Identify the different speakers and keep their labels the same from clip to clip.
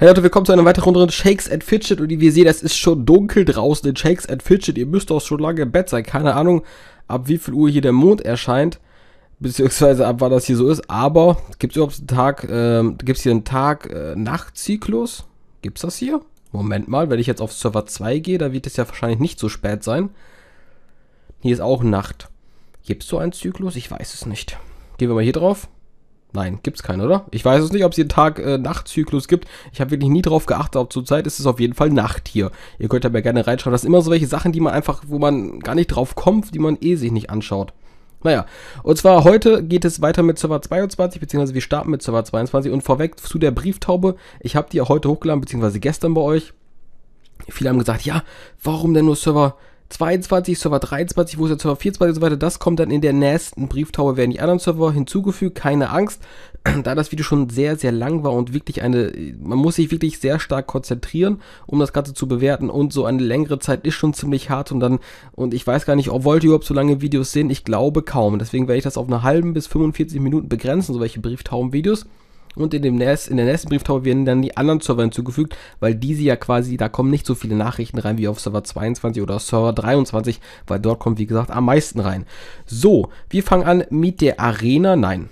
Speaker 1: Hey Leute, willkommen zu einer weiteren Runde Shakes and Fidget und wie ihr seht, es ist schon dunkel draußen in Shakes and Fidget. Ihr müsst auch schon lange im Bett sein, keine Ahnung, ab wie viel Uhr hier der Mond erscheint, beziehungsweise ab wann das hier so ist, aber gibt es überhaupt einen Tag, ähm, gibt es hier einen Tag-Nacht-Zyklus? Äh, gibt es das hier? Moment mal, wenn ich jetzt auf Server 2 gehe, da wird es ja wahrscheinlich nicht so spät sein. Hier ist auch Nacht. Gibt es so einen Zyklus? Ich weiß es nicht. Gehen wir mal hier drauf. Nein, gibt's keinen, oder? Ich weiß es nicht, ob es hier Tag-Nacht-Zyklus äh, gibt. Ich habe wirklich nie drauf geachtet, aber zurzeit ist es auf jeden Fall Nacht hier. Ihr könnt ja mal gerne reinschreiben. Das sind immer so welche Sachen, die man einfach, wo man gar nicht drauf kommt, die man eh sich nicht anschaut. Naja, und zwar heute geht es weiter mit Server 22, beziehungsweise wir starten mit Server 22 und vorweg zu der Brieftaube. Ich habe die ja heute hochgeladen, beziehungsweise gestern bei euch. Viele haben gesagt, ja, warum denn nur Server 22, Server 23, wo ist der Server 24 und so weiter. Das kommt dann in der nächsten Brieftaube, werden die anderen Server hinzugefügt. Keine Angst, da das Video schon sehr, sehr lang war und wirklich eine, man muss sich wirklich sehr stark konzentrieren, um das Ganze zu bewerten und so eine längere Zeit ist schon ziemlich hart und dann, und ich weiß gar nicht, ob wollt ihr überhaupt so lange Videos sehen? Ich glaube kaum. Deswegen werde ich das auf eine halben bis 45 Minuten begrenzen, so welche Brieftauben-Videos. Und in, dem nächst, in der nächsten Brieftaube werden dann die anderen Server hinzugefügt, weil diese ja quasi, da kommen nicht so viele Nachrichten rein wie auf Server 22 oder Server 23, weil dort kommen, wie gesagt, am meisten rein. So, wir fangen an mit der Arena. Nein,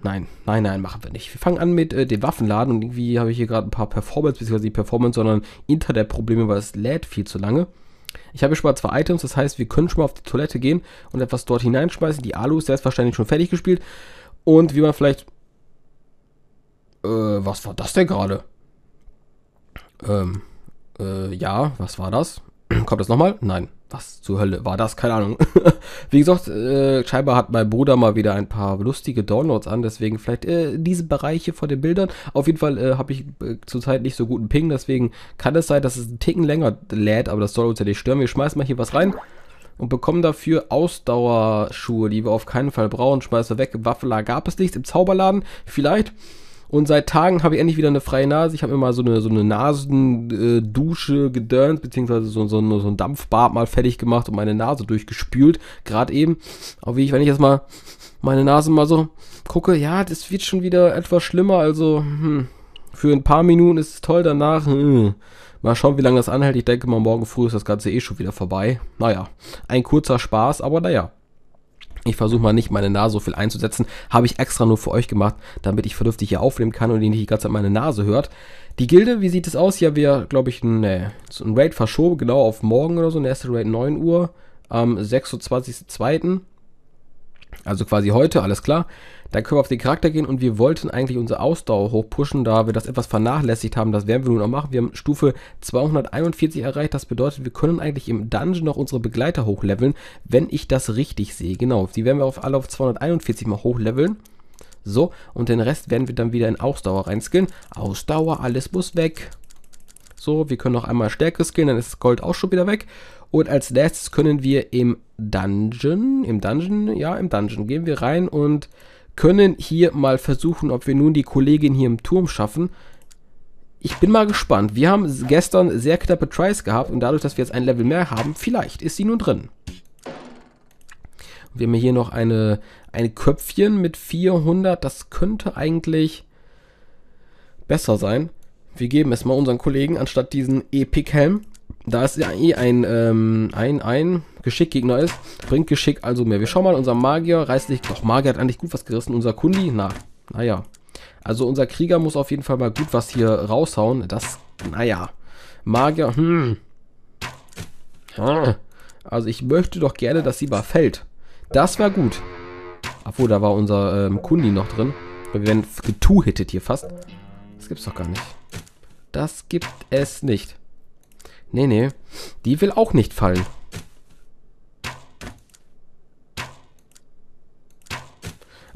Speaker 1: Nein, nein, nein, machen wir nicht. Wir fangen an mit äh, dem Waffenladen und irgendwie habe ich hier gerade ein paar Performance, beziehungsweise nicht Performance, sondern Internetprobleme, weil es lädt viel zu lange. Ich habe hier schon mal zwei Items, das heißt, wir können schon mal auf die Toilette gehen und etwas dort hineinschmeißen. Die Alu ist selbstverständlich schon fertig gespielt. Und wie man vielleicht äh, was war das denn gerade? Ähm, äh, ja, was war das? Kommt das nochmal? Nein. Was zur Hölle war das? Keine Ahnung. Wie gesagt, äh, scheinbar hat mein Bruder mal wieder ein paar lustige Downloads an, deswegen vielleicht äh, diese Bereiche vor den Bildern. Auf jeden Fall äh, habe ich äh, zurzeit nicht so guten Ping, deswegen kann es sein, dass es einen Ticken länger lädt, aber das soll uns ja nicht stören. Wir schmeißen mal hier was rein und bekommen dafür Ausdauerschuhe, die wir auf keinen Fall brauchen. Schmeißen wir weg. Waffela gab es nichts im Zauberladen. Vielleicht. Und seit Tagen habe ich endlich wieder eine freie Nase. Ich habe mir mal so eine, so eine Nasendusche gedörnt, beziehungsweise so, so, so, ein Dampfbad mal fertig gemacht und meine Nase durchgespült, gerade eben. Aber wie ich, wenn ich jetzt mal meine Nase mal so gucke, ja, das wird schon wieder etwas schlimmer. Also, hm, für ein paar Minuten ist es toll, danach, hm, mal schauen, wie lange das anhält. Ich denke mal, morgen früh ist das Ganze eh schon wieder vorbei. Naja, ein kurzer Spaß, aber naja. Ich versuche mal nicht, meine Nase so viel einzusetzen. Habe ich extra nur für euch gemacht, damit ich vernünftig hier aufnehmen kann und ihr nicht die ganze Zeit meine Nase hört. Die Gilde, wie sieht es aus? Hier haben wir, glaube ich, einen, nee, einen Raid verschoben, genau auf morgen oder so. Der erste Raid 9 Uhr am 26.02. Also quasi heute, alles klar. Dann können wir auf den Charakter gehen und wir wollten eigentlich unsere Ausdauer hochpushen, da wir das etwas vernachlässigt haben. Das werden wir nun auch machen. Wir haben Stufe 241 erreicht. Das bedeutet, wir können eigentlich im Dungeon noch unsere Begleiter hochleveln, wenn ich das richtig sehe. Genau, die werden wir auf alle auf 241 mal hochleveln. So, und den Rest werden wir dann wieder in Ausdauer reinskillen. Ausdauer, alles muss weg. So, wir können noch einmal Stärke skillen, dann ist das Gold auch schon wieder weg. Und als letztes können wir im Dungeon, im Dungeon, ja, im Dungeon gehen wir rein und können hier mal versuchen, ob wir nun die Kollegin hier im Turm schaffen. Ich bin mal gespannt. Wir haben gestern sehr knappe Tries gehabt und dadurch, dass wir jetzt ein Level mehr haben, vielleicht ist sie nun drin. Wir haben hier noch eine, ein Köpfchen mit 400. Das könnte eigentlich besser sein. Wir geben es mal unseren Kollegen anstatt diesen Epic Helm. Da es ja eh ein, ähm, ein, ein Geschickgegner ist, bringt Geschick also mehr. Wir schauen mal, unser Magier reißt sich, doch Magier hat eigentlich gut was gerissen, unser Kundi, na, naja. Also unser Krieger muss auf jeden Fall mal gut was hier raushauen, das, naja. Magier, hm. Ah. Also ich möchte doch gerne, dass sie mal fällt. Das war gut. Obwohl, da war unser ähm, Kundi noch drin. Wir werden getwo-hittet hier fast. Das gibt's doch gar nicht. Das gibt es nicht. Nee, nee. Die will auch nicht fallen.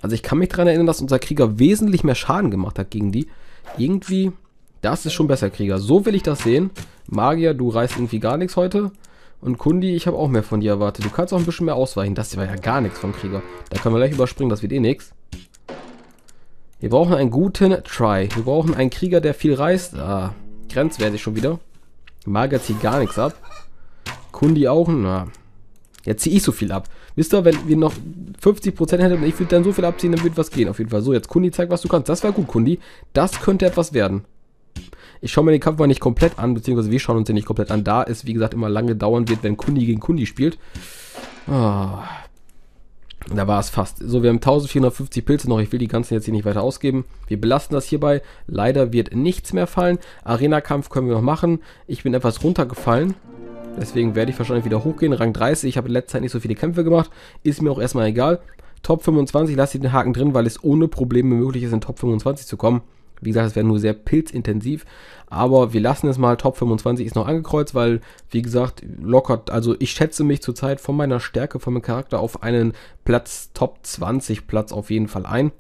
Speaker 1: Also ich kann mich daran erinnern, dass unser Krieger wesentlich mehr Schaden gemacht hat gegen die. Irgendwie, das ist schon besser, Krieger. So will ich das sehen. Magier, du reißt irgendwie gar nichts heute. Und Kundi, ich habe auch mehr von dir erwartet. Du kannst auch ein bisschen mehr ausweichen. Das war ja gar nichts vom Krieger. Da können wir gleich überspringen, das wird eh nichts. Wir brauchen einen guten Try. Wir brauchen einen Krieger, der viel reißt. Ah, grenzwertig schon wieder. Marga zieht gar nichts ab. Kundi auch, na. Jetzt ziehe ich so viel ab. Wisst ihr, wenn wir noch 50% hätten und ich würde dann so viel abziehen, dann würde was gehen auf jeden Fall. So, jetzt Kundi, zeig, was du kannst. Das war gut, Kundi. Das könnte etwas werden. Ich schaue mir den Kampf mal nicht komplett an, beziehungsweise wir schauen uns den nicht komplett an, da es, wie gesagt, immer lange dauern wird, wenn Kundi gegen Kundi spielt. Oh, da war es fast. So, wir haben 1450 Pilze noch. Ich will die ganzen jetzt hier nicht weiter ausgeben. Wir belasten das hierbei. Leider wird nichts mehr fallen. Arena-Kampf können wir noch machen. Ich bin etwas runtergefallen. Deswegen werde ich wahrscheinlich wieder hochgehen. Rang 30. Ich habe in letzter Zeit nicht so viele Kämpfe gemacht. Ist mir auch erstmal egal. Top 25 lasse ich den Haken drin, weil es ohne Probleme möglich ist, in Top 25 zu kommen. Wie gesagt, es wäre nur sehr pilzintensiv. Aber wir lassen es mal. Top 25 ist noch angekreuzt, weil, wie gesagt, lockert. Also ich schätze mich zurzeit von meiner Stärke, von meinem Charakter auf einen Platz, Top 20 Platz auf jeden Fall ein.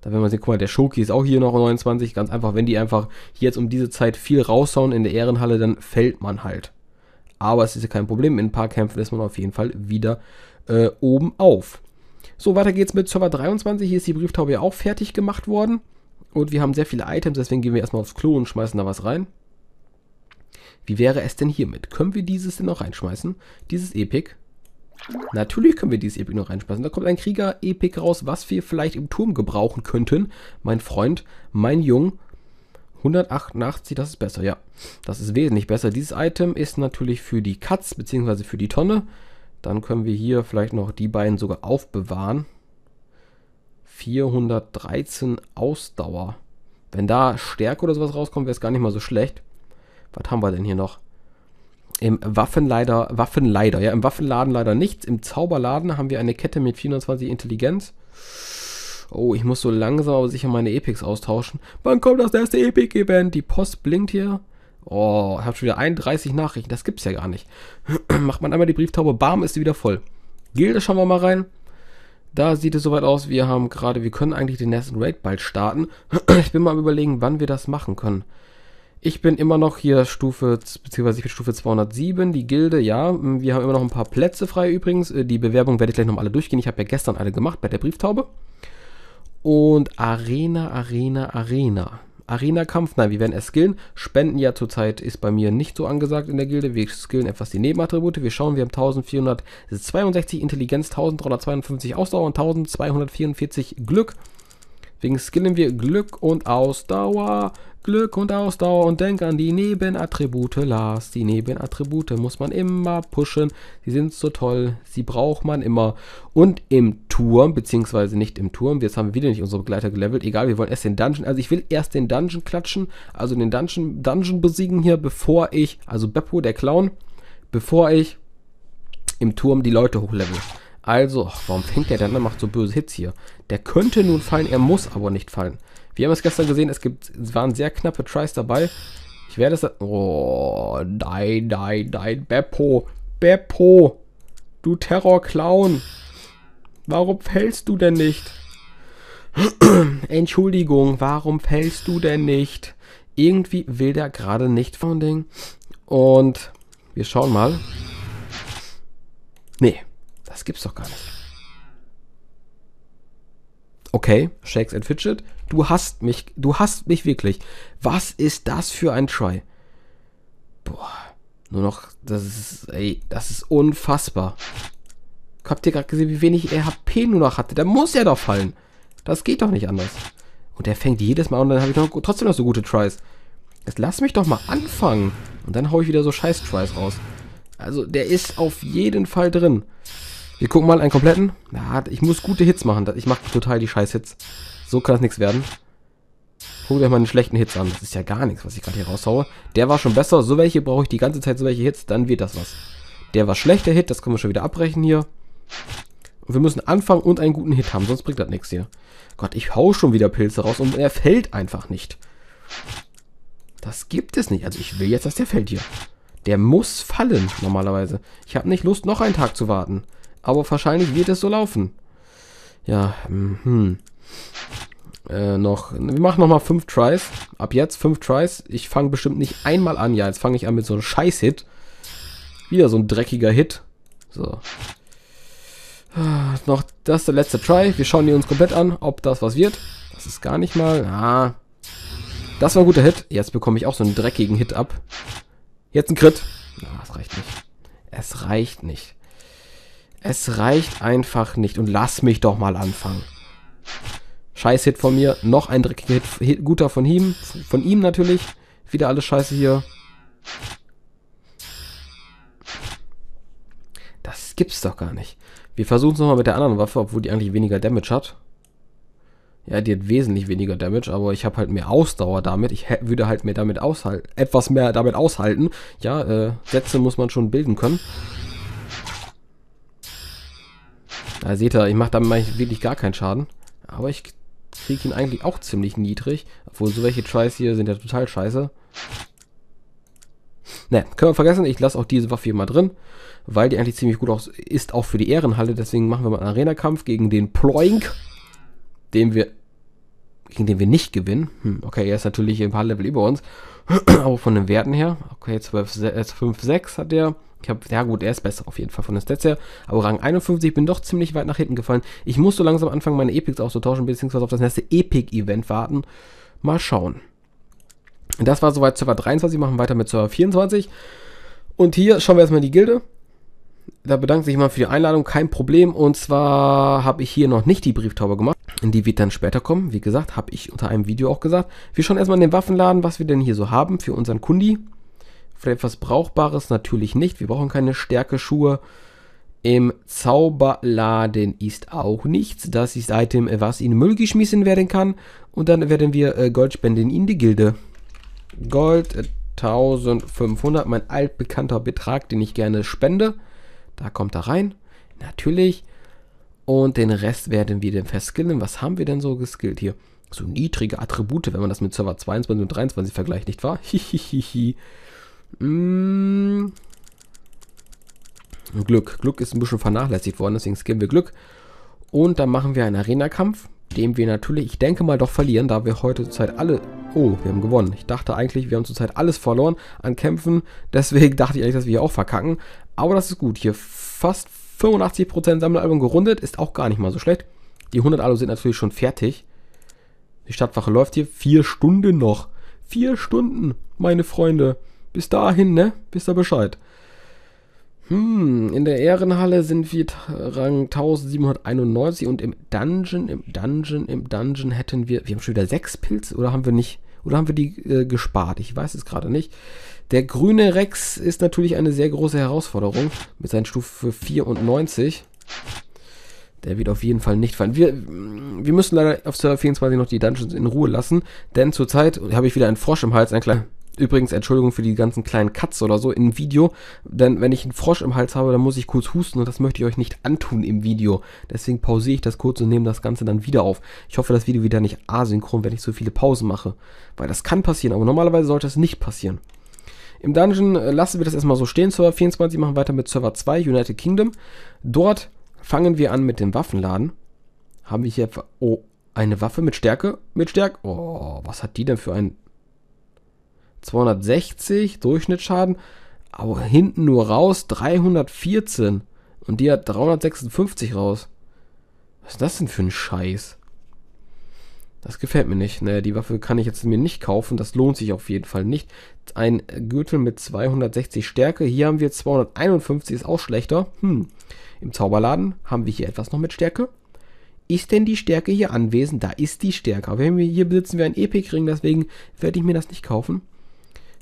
Speaker 1: Da werden wir sehen, guck mal, der Schoki ist auch hier noch 29. Ganz einfach, wenn die einfach jetzt um diese Zeit viel raushauen in der Ehrenhalle, dann fällt man halt. Aber es ist ja kein Problem. In ein paar Kämpfen ist man auf jeden Fall wieder äh, oben auf. So, weiter geht's mit Server 23. Hier ist die Brieftaube ja auch fertig gemacht worden. Und wir haben sehr viele Items, deswegen gehen wir erstmal aufs Klo und schmeißen da was rein. Wie wäre es denn hiermit? Können wir dieses denn noch reinschmeißen? Dieses Epic? Natürlich können wir dieses Epic noch reinschmeißen. Da kommt ein Krieger-Epic raus, was wir vielleicht im Turm gebrauchen könnten. Mein Freund, mein Jung. 188, das ist besser, ja. Das ist wesentlich besser. Dieses Item ist natürlich für die Katz, bzw. für die Tonne. Dann können wir hier vielleicht noch die beiden sogar aufbewahren. 413 Ausdauer. Wenn da Stärke oder sowas rauskommt, wäre es gar nicht mal so schlecht. Was haben wir denn hier noch? Im Waffenleider, Waffenleider, ja, im Waffenladen leider nichts. Im Zauberladen haben wir eine Kette mit 24 Intelligenz. Oh, ich muss so langsam aber sicher meine Epics austauschen. Wann kommt das erste Epic-Event? Die Post blinkt hier. Oh, ich habe schon wieder 31 Nachrichten. Das gibt's ja gar nicht. Macht man einmal die Brieftaube, bam, ist sie wieder voll. Gilde schauen wir mal rein. Da sieht es soweit aus, wir haben gerade, wir können eigentlich den nächsten Raid bald starten. ich bin mal am überlegen, wann wir das machen können. Ich bin immer noch hier Stufe, beziehungsweise ich bin Stufe 207, die Gilde, ja. Hm, wir haben immer noch ein paar Plätze frei übrigens. Äh, die Bewerbung werde ich gleich nochmal alle durchgehen. Ich habe ja gestern alle gemacht bei der Brieftaube. Und Arena, Arena, Arena. Arena-Kampf, nein, wir werden erst skillen. Spenden ja zurzeit ist bei mir nicht so angesagt in der Gilde. Wir skillen etwas die Nebenattribute. Wir schauen, wir haben 1462 Intelligenz, 1352 Ausdauer und 1244 Glück. Deswegen skillen wir Glück und Ausdauer. Glück und Ausdauer und denk an die Nebenattribute, Lars. Die Nebenattribute muss man immer pushen. Sie sind so toll. Sie braucht man immer. Und im Turm, beziehungsweise nicht im Turm, jetzt haben wir wieder nicht unsere Begleiter gelevelt. Egal, wir wollen erst den Dungeon. Also ich will erst den Dungeon klatschen, also den Dungeon, Dungeon besiegen hier, bevor ich, also Beppo, der Clown, bevor ich im Turm die Leute hochlevel. Also, ach, warum fängt der denn an? Macht so böse Hits hier. Der könnte nun fallen, er muss aber nicht fallen. Wir haben es gestern gesehen, es, gibt, es waren sehr knappe Tries dabei. Ich werde es... Oh, nein, nein, nein. Beppo, Beppo, du Terrorclown. Warum fällst du denn nicht? Entschuldigung, warum fällst du denn nicht? Irgendwie will der gerade nicht von Ding. Und wir schauen mal. Nee, das gibt's doch gar nicht okay, Shakes and Fidget, du hast mich, du hast mich wirklich. Was ist das für ein Try? Boah, nur noch, das ist, ey, das ist unfassbar. Habt ihr gerade gesehen, wie wenig er HP nur noch hatte? Da muss er doch fallen. Das geht doch nicht anders. Und er fängt jedes Mal und dann habe ich noch, trotzdem noch so gute Tries. Jetzt lass mich doch mal anfangen. Und dann haue ich wieder so scheiß Tries raus. Also, der ist auf jeden Fall drin. Wir gucken mal einen kompletten. Ja, ich muss gute Hits machen. Ich mache total die Scheiß-Hits. So kann das nichts werden. Guckt euch mal einen schlechten Hits an. Das ist ja gar nichts, was ich gerade hier raushaue. Der war schon besser. So welche brauche ich die ganze Zeit, so welche Hits. Dann wird das was. Der war schlechter Hit. Das können wir schon wieder abbrechen hier. Und wir müssen anfangen und einen guten Hit haben. Sonst bringt das nichts hier. Gott, ich hau schon wieder Pilze raus und er fällt einfach nicht. Das gibt es nicht. Also ich will jetzt, dass der fällt hier. Der muss fallen, normalerweise. Ich habe nicht Lust, noch einen Tag zu warten. Aber wahrscheinlich wird es so laufen. Ja, hm. hm. Äh, noch. Wir machen nochmal fünf Tries. Ab jetzt fünf Tries. Ich fange bestimmt nicht einmal an. Ja, jetzt fange ich an mit so einem Scheiß-Hit. Wieder so ein dreckiger Hit. So. Ah, noch das ist der letzte Try. Wir schauen die uns komplett an, ob das was wird. Das ist gar nicht mal. Ah. Das war ein guter Hit. Jetzt bekomme ich auch so einen dreckigen Hit ab. Jetzt ein Crit. Ah, es reicht nicht. Es reicht nicht. Es reicht einfach nicht. Und lass mich doch mal anfangen. Scheiß-Hit von mir. Noch ein dreckiger Hit. Guter von ihm. Von ihm natürlich. Wieder alles Scheiße hier. Das gibt's doch gar nicht. Wir versuchen es nochmal mit der anderen Waffe, obwohl die eigentlich weniger Damage hat. Ja, die hat wesentlich weniger Damage, aber ich habe halt mehr Ausdauer damit. Ich würde halt mehr damit aushalten. Etwas mehr damit aushalten. Ja, äh, Sätze muss man schon bilden können. Da seht ihr, ich mache damit wirklich gar keinen Schaden. Aber ich kriege ihn eigentlich auch ziemlich niedrig. Obwohl, so welche Tries hier sind ja total scheiße. Ne, können wir vergessen. Ich lasse auch diese Waffe hier mal drin, weil die eigentlich ziemlich gut auch ist, auch für die Ehrenhalle. Deswegen machen wir mal einen Arena-Kampf gegen den Ploink, den wir gegen den wir nicht gewinnen. Hm, okay, er ist natürlich ein paar Level über uns. Aber von den Werten her, okay, 12, 5, 6 hat er. Ich hab, ja gut, er ist besser auf jeden Fall von den Stats her. Aber Rang 51 bin doch ziemlich weit nach hinten gefallen. Ich muss so langsam anfangen, meine Epics auszutauschen, beziehungsweise auf das nächste Epic-Event warten. Mal schauen. Das war soweit Server 23, machen weiter mit Server 24. Und hier schauen wir erstmal die Gilde. Da bedankt sich mal für die Einladung, kein Problem. Und zwar habe ich hier noch nicht die Brieftaube gemacht. Die wird dann später kommen. Wie gesagt, habe ich unter einem Video auch gesagt. Wir schauen erstmal in den Waffenladen, was wir denn hier so haben für unseren Kundi. Vielleicht was Brauchbares natürlich nicht. Wir brauchen keine Stärke-Schuhe. Im Zauberladen ist auch nichts. Das ist Item, was in Müll geschmissen werden kann. Und dann werden wir äh, Gold spenden in die Gilde. Gold 1500, äh, mein altbekannter Betrag, den ich gerne spende. Da kommt er rein. Natürlich. Und den Rest werden wir dann verskillen. Was haben wir denn so geskillt hier? So niedrige Attribute, wenn man das mit Server 22 und 23 vergleicht, nicht wahr? Hihihihi. Mm. Glück. Glück ist ein bisschen vernachlässigt worden, deswegen skillen wir Glück. Und dann machen wir einen Arena-Kampf, den wir natürlich, ich denke mal, doch verlieren, da wir heute zurzeit alle... Oh, wir haben gewonnen. Ich dachte eigentlich, wir haben zurzeit alles verloren an Kämpfen. Deswegen dachte ich eigentlich, dass wir hier auch verkacken. Aber das ist gut. Hier fast 85% Sammelalbum gerundet. Ist auch gar nicht mal so schlecht. Die 100 Alu sind natürlich schon fertig. Die Stadtwache läuft hier. Vier Stunden noch. Vier Stunden, meine Freunde. Bis dahin, ne? Wisst ihr Bescheid. Hm, in der Ehrenhalle sind wir Rang 1791 und im Dungeon, im Dungeon, im Dungeon hätten wir, wir haben schon wieder sechs Pilze oder haben wir nicht, oder haben wir die äh, gespart? Ich weiß es gerade nicht. Der grüne Rex ist natürlich eine sehr große Herausforderung mit seinen Stufe 94. Der wird auf jeden Fall nicht fallen. Wir, wir müssen leider auf Server 24 noch die Dungeons in Ruhe lassen, denn zurzeit habe ich wieder einen Frosch im Hals, ein kleiner. Übrigens, Entschuldigung für die ganzen kleinen Cuts oder so im Video, denn wenn ich einen Frosch im Hals habe, dann muss ich kurz husten und das möchte ich euch nicht antun im Video. Deswegen pausiere ich das kurz und nehme das Ganze dann wieder auf. Ich hoffe, das Video wieder nicht asynchron, wenn ich so viele Pausen mache, weil das kann passieren, aber normalerweise sollte es nicht passieren. Im Dungeon äh, lassen wir das erstmal so stehen. Server 24 machen weiter mit Server 2, United Kingdom. Dort fangen wir an mit dem Waffenladen. Haben wir hier oh, eine Waffe mit Stärke? Mit Stärke? Oh, was hat die denn für ein 260 Durchschnittsschaden? Aber hinten nur raus 314. Und die hat 356 raus. Was ist das denn für ein Scheiß? Das gefällt mir nicht. Naja, ne? die Waffe kann ich jetzt mir nicht kaufen. Das lohnt sich auf jeden Fall nicht. Ein Gürtel mit 260 Stärke. Hier haben wir 251, ist auch schlechter. Hm. Im Zauberladen haben wir hier etwas noch mit Stärke. Ist denn die Stärke hier anwesend? Da ist die Stärke. Aber hier besitzen wir einen Epic-Ring, deswegen werde ich mir das nicht kaufen.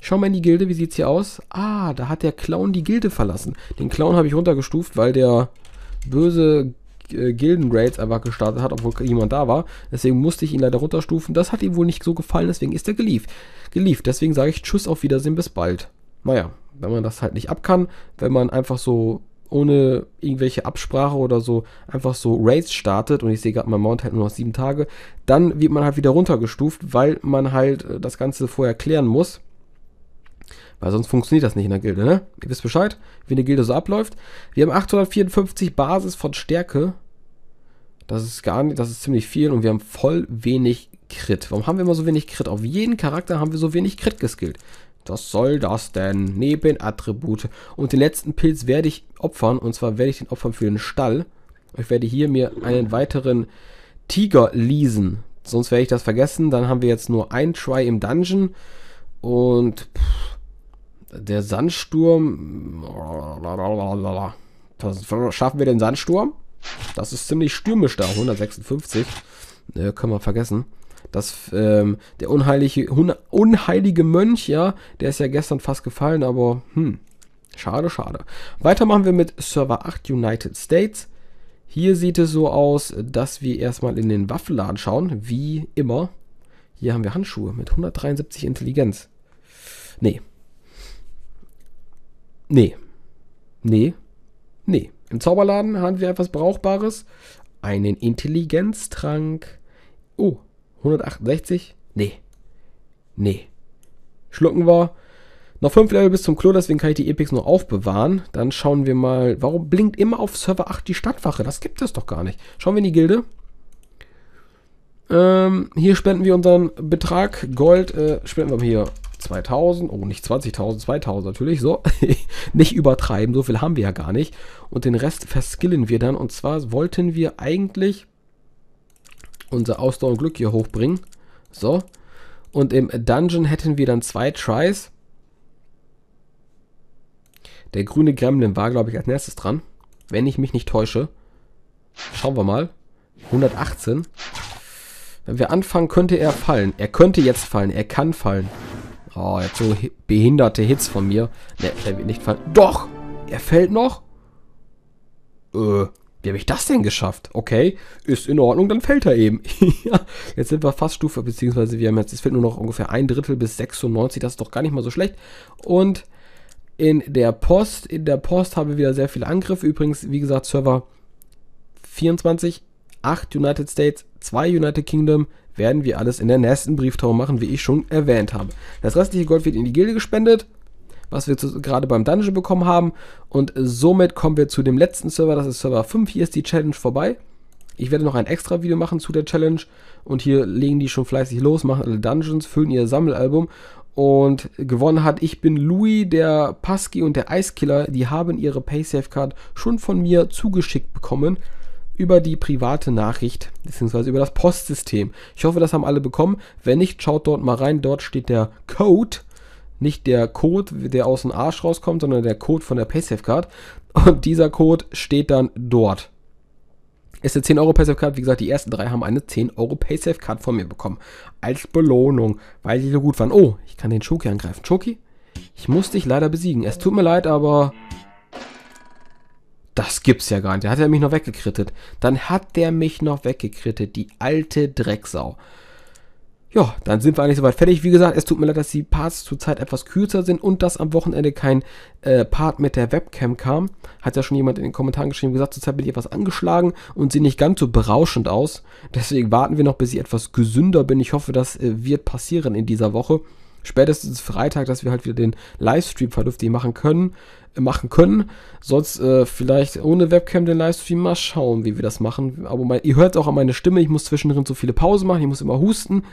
Speaker 1: Schau mal in die Gilde, wie sieht's hier aus? Ah, da hat der Clown die Gilde verlassen. Den Clown habe ich runtergestuft, weil der böse äh, Gilden Raids einfach gestartet hat, obwohl jemand da war. Deswegen musste ich ihn leider runterstufen. Das hat ihm wohl nicht so gefallen, deswegen ist er gelieft. Gelieft. Deswegen sage ich Tschüss, auf Wiedersehen, bis bald. Naja, wenn man das halt nicht ab kann, wenn man einfach so ohne irgendwelche Absprache oder so einfach so Raids startet und ich sehe gerade, mein Mount halt nur noch sieben Tage, dann wird man halt wieder runtergestuft, weil man halt äh, das Ganze vorher klären muss. Weil sonst funktioniert das nicht in der Gilde, ne? Ihr wisst Bescheid, wie eine Gilde so abläuft. Wir haben 854 Basis von Stärke. Das ist gar nicht, das ist ziemlich viel und wir haben voll wenig Crit. Warum haben wir immer so wenig Crit? Auf jeden Charakter haben wir so wenig Crit geskillt. Was soll das denn? Neben Attribute. Und den letzten Pilz werde ich opfern. Und zwar werde ich den opfern für den Stall. Ich werde hier mir einen weiteren Tiger leasen. Sonst werde ich das vergessen. Dann haben wir jetzt nur ein Try im Dungeon. Und pff, der Sandsturm. Schaffen wir den Sandsturm? Das ist ziemlich stürmisch da, 156. Äh, ne, können wir vergessen. Das, ähm, der unheilige, unheilige Mönch, ja, der ist ja gestern fast gefallen, aber hm, schade, schade. Weiter machen wir mit Server 8 United States. Hier sieht es so aus, dass wir erstmal in den Waffenladen schauen, wie immer. Hier haben wir Handschuhe mit 173 Intelligenz. Nee, Nee. Nee. Nee. Im Zauberladen haben wir etwas Brauchbares. Einen Intelligenztrank. Oh, 168? Nee. Nee. Schlucken wir. Noch 5 Level bis zum Klo, deswegen kann ich die Epics nur aufbewahren. Dann schauen wir mal, warum blinkt immer auf Server 8 die Stadtwache? Das gibt es doch gar nicht. Schauen wir in die Gilde. Ähm, hier spenden wir unseren Betrag. Gold äh, spenden wir hier 2000, oh nicht 20.000, 2000 natürlich, so, nicht übertreiben, so viel haben wir ja gar nicht. Und den Rest verskillen wir dann. Und zwar wollten wir eigentlich unser Ausdauer und Glück hier hochbringen. So. Und im Dungeon hätten wir dann zwei Tries. Der grüne Gremlin war, glaube ich, als nächstes dran. Wenn ich mich nicht täusche. Schauen wir mal. 118. Wenn wir anfangen, könnte er fallen. Er könnte jetzt fallen. Er kann fallen. Oh, jetzt so behinderte Hits von mir. Ne, er wird nicht fallen. Doch! Er fällt noch? Äh, wie habe ich das denn geschafft? Okay, ist in Ordnung, dann fällt er eben. jetzt sind wir fast Stufe, beziehungsweise wir haben jetzt, es fehlt nur noch ungefähr ein Drittel bis 96, das ist doch gar nicht mal so schlecht. Und in der Post, in der Post haben wir wieder sehr viele Angriffe. Übrigens, wie gesagt, Server 24 8 United States, 2 United Kingdom, werden wir alles in der nächsten Brieftaube machen, wie ich schon erwähnt habe. Das restliche Gold wird in die Gilde gespendet, was wir gerade beim Dungeon bekommen haben. Und somit kommen wir zu dem letzten Server, das ist Server 5. Hier ist die Challenge vorbei. Ich werde noch ein extra Video machen zu der Challenge. Und hier legen die schon fleißig los, machen alle Dungeons, füllen ihr Sammelalbum. Und gewonnen hat, ich bin Louis, der Pasky und der Eiskiller. Die haben ihre Paysafe-Card schon von mir zugeschickt bekommen über die private Nachricht bzw. über das Postsystem. Ich hoffe, das haben alle bekommen. Wenn nicht, schaut dort mal rein. Dort steht der Code. Nicht der Code, der aus dem Arsch rauskommt, sondern der Code von der PaySafeCard. Und dieser Code steht dann dort. Ist eine 10 Euro PaySafeCard. Wie gesagt, die ersten drei haben eine 10 Euro PaySafeCard von mir bekommen. Als Belohnung, weil sie so gut waren. Oh, ich kann den Choki angreifen. Choki, ich muss dich leider besiegen. Es tut mir leid, aber das gibt's ja gar nicht. Da hat er mich noch weggekrittet. Dann hat der mich noch weggekrittet, die alte Drecksau. Ja, dann sind wir eigentlich soweit fertig. Wie gesagt, es tut mir leid, dass die Parts zurzeit etwas kürzer sind und dass am Wochenende kein äh, Part mit der Webcam kam. Hat ja schon jemand in den Kommentaren geschrieben, gesagt, zurzeit bin ich etwas angeschlagen und sehe nicht ganz so berauschend aus. Deswegen warten wir noch, bis ich etwas gesünder bin. Ich hoffe, das äh, wird passieren in dieser Woche spätestens Freitag, dass wir halt wieder den Livestream vernünftig machen können. Äh, machen können. Sonst äh, vielleicht ohne Webcam den Livestream mal schauen, wie wir das machen. Aber mein, ihr hört auch an meine Stimme, ich muss zwischendrin so viele Pausen machen, ich muss immer husten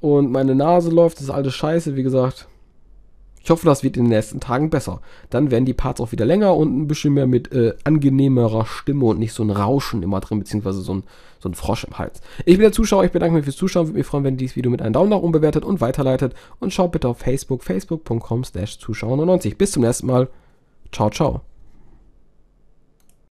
Speaker 1: und meine Nase läuft, das ist alles scheiße, wie gesagt. Ich hoffe, das wird in den nächsten Tagen besser. Dann werden die Parts auch wieder länger und ein bisschen mehr mit äh, angenehmerer Stimme und nicht so ein Rauschen immer drin, beziehungsweise so ein, so ein Frosch im Hals. Ich bin der Zuschauer, ich bedanke mich fürs Zuschauen, würde mich freuen, wenn ihr dieses Video mit einem Daumen nach oben bewertet und weiterleitet und schaut bitte auf Facebook, facebook.com slash Zuschauer99. Bis zum nächsten Mal. Ciao, ciao.